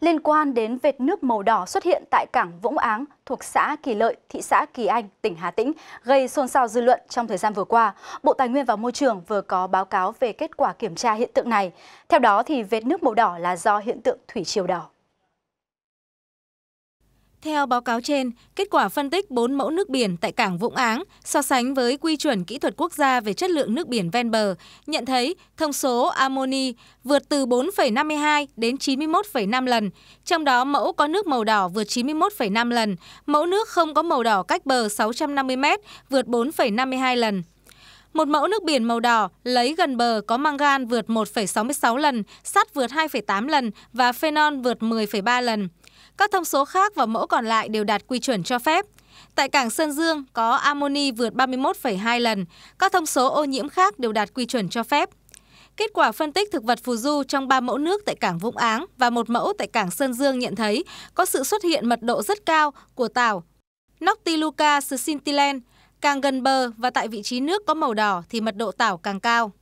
liên quan đến vệt nước màu đỏ xuất hiện tại cảng Vũng Áng thuộc xã Kỳ Lợi, thị xã Kỳ Anh, tỉnh Hà Tĩnh, gây xôn xao dư luận trong thời gian vừa qua. Bộ Tài nguyên và Môi trường vừa có báo cáo về kết quả kiểm tra hiện tượng này. Theo đó, thì vệt nước màu đỏ là do hiện tượng thủy triều đỏ. Theo báo cáo trên, kết quả phân tích 4 mẫu nước biển tại cảng Vũng Áng so sánh với quy chuẩn kỹ thuật quốc gia về chất lượng nước biển ven bờ, nhận thấy thông số amoni vượt từ 4,52 đến 91,5 lần, trong đó mẫu có nước màu đỏ vượt 91,5 lần, mẫu nước không có màu đỏ cách bờ 650 m vượt 4,52 lần. Một mẫu nước biển màu đỏ lấy gần bờ có mangan vượt 1,66 lần, sắt vượt 2,8 lần và phenol vượt 10,3 lần. Các thông số khác và mẫu còn lại đều đạt quy chuẩn cho phép. Tại cảng Sơn Dương có amoni vượt 31,2 lần, các thông số ô nhiễm khác đều đạt quy chuẩn cho phép. Kết quả phân tích thực vật phù du trong 3 mẫu nước tại cảng Vũng Áng và một mẫu tại cảng Sơn Dương nhận thấy có sự xuất hiện mật độ rất cao của tảo Noctiluca scintillant, càng gần bờ và tại vị trí nước có màu đỏ thì mật độ tảo càng cao.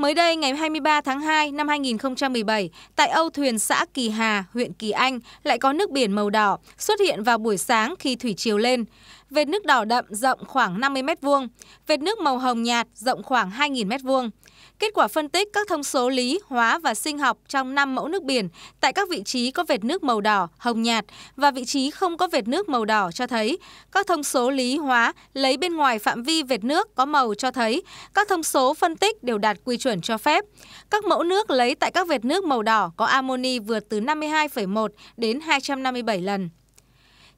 Mới đây, ngày 23 tháng 2 năm 2017, tại Âu Thuyền xã Kỳ Hà, huyện Kỳ Anh lại có nước biển màu đỏ xuất hiện vào buổi sáng khi thủy chiều lên vệt nước đỏ đậm rộng khoảng 50 m2, vệt nước màu hồng nhạt rộng khoảng 2.000 m2. Kết quả phân tích các thông số lý, hóa và sinh học trong 5 mẫu nước biển tại các vị trí có vệt nước màu đỏ, hồng nhạt và vị trí không có vệt nước màu đỏ cho thấy các thông số lý, hóa lấy bên ngoài phạm vi vệt nước có màu cho thấy các thông số phân tích đều đạt quy chuẩn cho phép. Các mẫu nước lấy tại các vệt nước màu đỏ có amoni vượt từ 52,1 đến 257 lần.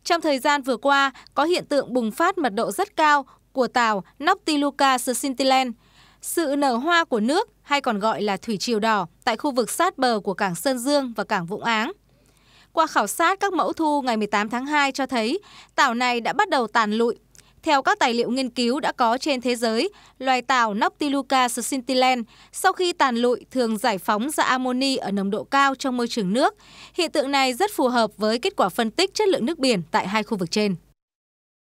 Trong thời gian vừa qua, có hiện tượng bùng phát mật độ rất cao của tàu Noctiluca scintillant. Sự nở hoa của nước hay còn gọi là thủy triều đỏ tại khu vực sát bờ của cảng Sơn Dương và cảng Vũng Áng. Qua khảo sát các mẫu thu ngày 18 tháng 2 cho thấy tảo này đã bắt đầu tàn lụi theo các tài liệu nghiên cứu đã có trên thế giới, loài tảo Noctiluca scintillant sau khi tàn lụi thường giải phóng ra amoni ở nồng độ cao trong môi trường nước. Hiện tượng này rất phù hợp với kết quả phân tích chất lượng nước biển tại hai khu vực trên.